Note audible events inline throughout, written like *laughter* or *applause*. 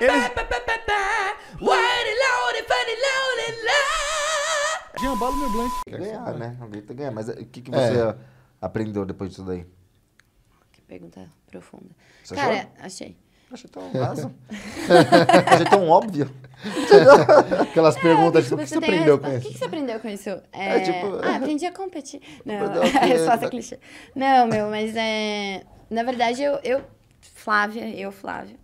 Eles... Jean Balo meu blank. Ganhar, né? Alguém tem que ganhar. Mas eh, o que, que é. você É. aprendeu depois disso daí? Que pergunta profunda. Você achou? Cara, achei. Achei tão raso. *laughs* Achei tão óbvio. *laughs* Aquelas é, perguntas, tipo, o que você aprendeu com isso. O que você aprendeu com isso? É, é tipo- Ah, aprendi a competir. *laughs* Não, Aprendeu a resposta é clichê. Não, meu, mas é... Na verdade, eu... eu Flávia, eu, Flávia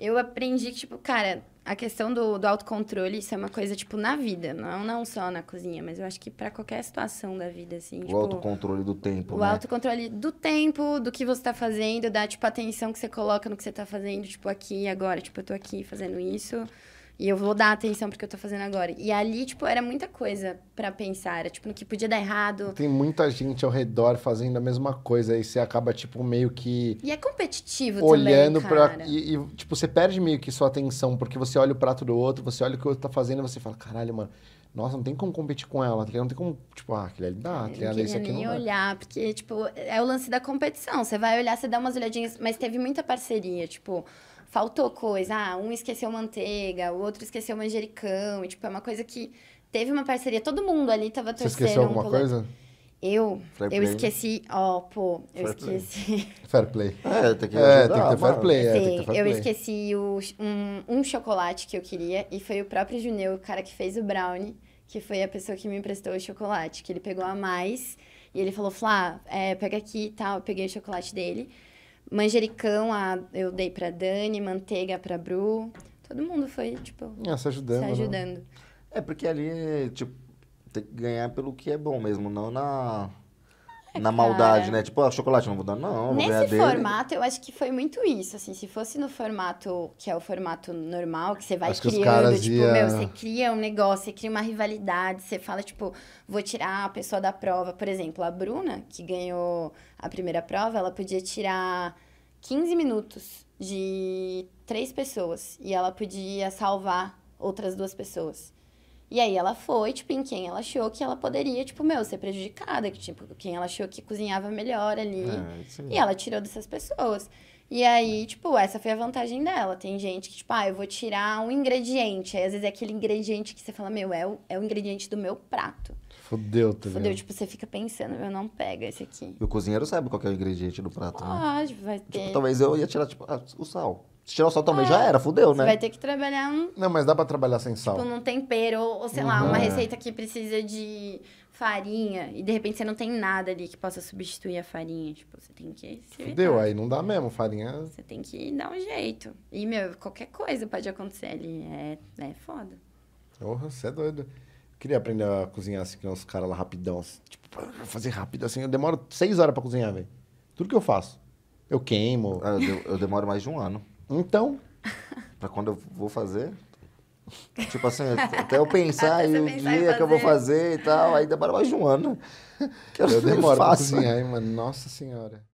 eu aprendi que, tipo, cara, a questão do, do autocontrole, isso é uma coisa, tipo, na vida, não, não só na cozinha, mas eu acho que para qualquer situação da vida, assim. O tipo, autocontrole do tempo, o né? autocontrole do tempo, do que você tá fazendo, da, tipo, atenção que você coloca no que você tá fazendo, tipo, aqui e agora, tipo, eu tô aqui fazendo isso. E eu vou dar atenção porque eu tô fazendo agora. E ali, tipo, era muita coisa para pensar. Era, tipo, no que podia dar errado. Tem muita gente ao redor fazendo a mesma coisa. E você acaba, tipo, meio que... E é competitivo olhando também, Olhando Pra, e, e, tipo, você perde meio que sua atenção. Porque você olha o prato do outro, você olha o que o outro tá fazendo. E você fala, caralho, mano. Nossa, não tem como competir com ela, tá Não tem como, tipo, ah, aquele ali é dá, é, tá aquele ali, esse aqui não dá. olhar, porque, tipo, é o lance da competição. Você vai olhar, você dá umas olhadinhas. Mas teve muita parceria, tipo faltou coisa. Ah, um esqueceu manteiga, o outro esqueceu manjericão. E, tipo, é uma coisa que teve uma parceria. Todo mundo ali tava torcendo. Você esqueceu alguma pelo... coisa? Eu, fair eu play. Né? esqueci, ó, oh, pô, eu esqueci. Play. *laughs* Fair play. É, tem que, é, tem que ter fair play. É, Sim, tem que ter fair eu play. esqueci o, um, um chocolate que eu queria e foi o próprio Juneu, o cara que fez o brownie, que foi a pessoa que me emprestou o chocolate, que ele pegou a mais e ele falou, Flá, é, pega aqui e tá? tal, eu peguei o chocolate dele. Manjericão a, eu dei pra Dani, manteiga pra Bru. Todo mundo foi, tipo. É, se ajudando. Se né? ajudando. Né? É, porque ali, tipo, tem que ganhar pelo que é bom mesmo, não na é, na maldade, né? Tipo, ah, chocolate não vou dar, não. Nesse vou formato, dele. eu acho que foi muito isso. Assim, se fosse no formato que é o formato normal, que você vai acho criando, tipo, ia... meu, você cria um negócio, você cria uma rivalidade, você fala, tipo, vou tirar a pessoa da prova. Por exemplo, a Bruna, que ganhou a primeira prova, ela podia tirar 15 minutos de três pessoas. E ela podia salvar outras duas pessoas. E aí ela foi, tipo, em quem ela achou que ela poderia, tipo, meu, ser prejudicada, que, tipo, quem ela achou que cozinhava melhor ali. É, e ela tirou dessas pessoas. E aí, tipo, essa foi a vantagem dela. Tem gente que, tipo, ah, eu vou tirar um ingrediente. Aí, às vezes, é aquele ingrediente que você fala, meu, é o, é o ingrediente do meu prato. Fudeu, tá Fudeu, tipo, você fica pensando, meu, não pega esse aqui. E o cozinheiro sabe qual é o ingrediente do prato, ah, né? vai tipo, ter. Tipo, talvez eu ia tirar, tipo, ah, o sal. Se tirar o sal também, já é. era, fudeu, né? Você vai ter que trabalhar um. Não, mas dá pra trabalhar sem sal. Tipo, num tempero, ou sei uhum. lá, uma uhum. receita que precisa de farinha e de repente você não tem nada ali que possa substituir a farinha. Tipo, você tem que. fudeu aí não dá mesmo, farinha. Você tem que dar um jeito. E, meu, qualquer coisa pode acontecer ali. É, é foda. Porra, você é doido. Eu queria aprender a cozinhar assim, que os caras lá rapidão. Assim, tipo, ah, fazer rápido assim. Eu demoro seis horas pra cozinhar, velho. Tudo que eu faço. Eu queimo. Ah, eu demoro mais de um ano. Então, para quando eu vou fazer. Tipo assim, *laughs* até eu pensar até e o dia que eu vou fazer e tal, aí demora mais de um ano. Eu, eu *laughs* é demoro faço. cozinhar, hein? mano, nossa senhora.